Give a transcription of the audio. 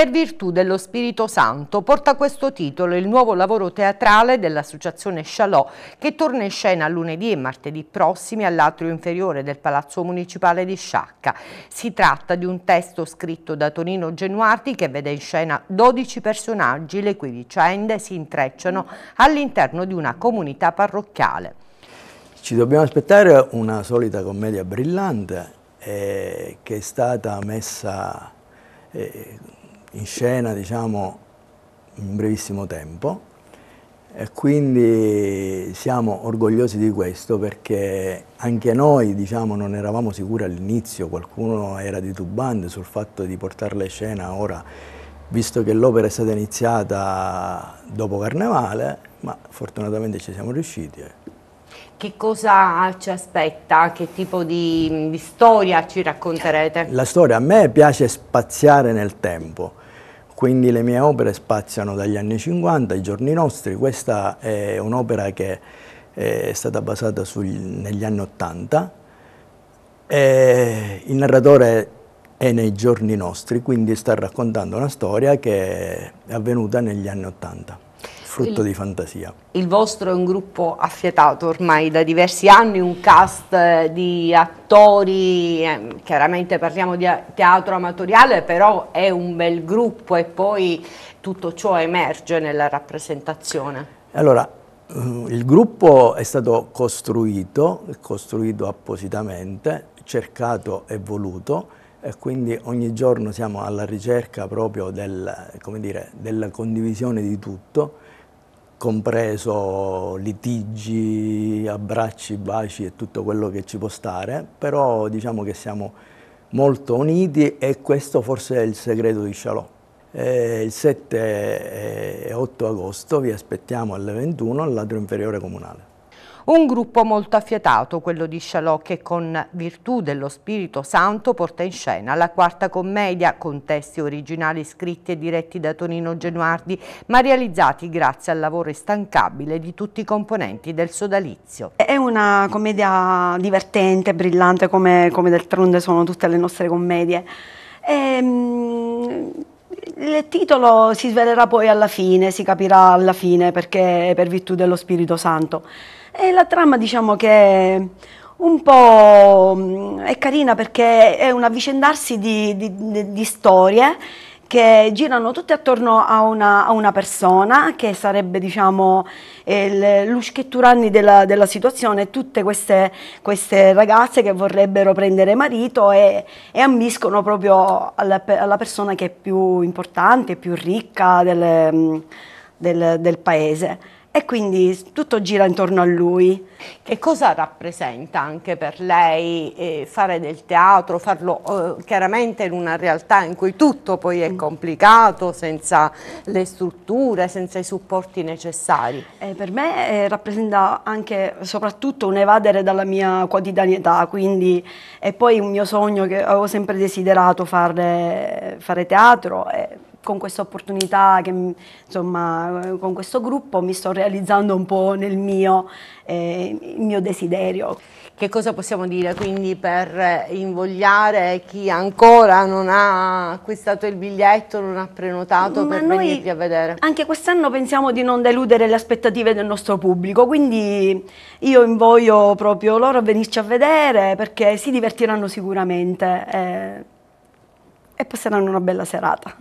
Per virtù dello Spirito Santo porta questo titolo il nuovo lavoro teatrale dell'associazione Chalot che torna in scena lunedì e martedì prossimi all'atrio inferiore del Palazzo Municipale di Sciacca. Si tratta di un testo scritto da Tonino Genuardi che vede in scena 12 personaggi le cui vicende si intrecciano all'interno di una comunità parrocchiale. Ci dobbiamo aspettare una solita commedia brillante eh, che è stata messa eh, in scena diciamo, in brevissimo tempo e quindi siamo orgogliosi di questo perché anche noi diciamo, non eravamo sicuri all'inizio, qualcuno era titubante sul fatto di portarla in scena ora, visto che l'opera è stata iniziata dopo Carnevale, ma fortunatamente ci siamo riusciti. Che cosa ci aspetta? Che tipo di, di storia ci racconterete? La storia, a me piace spaziare nel tempo, quindi le mie opere spaziano dagli anni 50 ai giorni nostri, questa è un'opera che eh, è stata basata sugli, negli anni 80, e eh, il narratore è nei giorni nostri, quindi sta raccontando una storia che è avvenuta negli anni Ottanta frutto il, di fantasia. Il vostro è un gruppo affiatato ormai da diversi anni, un cast eh, di attori, ehm, chiaramente parliamo di teatro amatoriale, però è un bel gruppo e poi tutto ciò emerge nella rappresentazione. Allora, mm, il gruppo è stato costruito, costruito appositamente, cercato e voluto, e quindi ogni giorno siamo alla ricerca proprio del, dire, della condivisione di tutto compreso litigi, abbracci, baci e tutto quello che ci può stare, però diciamo che siamo molto uniti e questo forse è il segreto di Shalom. Eh, il 7 e 8 agosto vi aspettiamo alle 21 al ladro Inferiore Comunale. Un gruppo molto affiatato, quello di Chalot, che con virtù dello Spirito Santo porta in scena la quarta commedia, con testi originali scritti e diretti da Tonino Genuardi, ma realizzati grazie al lavoro instancabile di tutti i componenti del sodalizio. È una commedia divertente, brillante, come, come d'altronde sono tutte le nostre commedie. Ehm... Il titolo si svelerà poi alla fine, si capirà alla fine perché è per virtù dello Spirito Santo. E la trama diciamo che un po' mm, è carina perché è un avvicendarsi di, di, di storie che girano tutte attorno a una, a una persona che sarebbe diciamo l'uschetturani della, della, situazione, tutte queste, queste, ragazze che vorrebbero prendere marito e, e ambiscono proprio alla, alla, persona che è più importante, più ricca del, mm, del, del paese e quindi tutto gira intorno a lui. Che cosa rappresenta anche per lei eh, fare del teatro, farlo eh, chiaramente in una realtà in cui tutto poi è complicato, senza le strutture, senza i supporti necessari? Eh, per me eh, rappresenta anche, soprattutto, un evadere dalla mia quotidianità, quindi è poi un mio sogno che avevo sempre desiderato fare, fare teatro e eh, con questa opportunità, che, mm, insomma, eh, con questo gruppo mi sto realizzando un po' nel mio, eh, mio desiderio. Che cosa possiamo dire quindi per eh, invogliare chi ancora non ha acquistato il biglietto, non ha prenotato Ma per venirvi a vedere? Anche quest'anno pensiamo di non deludere le aspettative del nostro pubblico, quindi io invoglio proprio loro a venirci a vedere perché si divertiranno sicuramente. Eh, e passeranno una bella serata.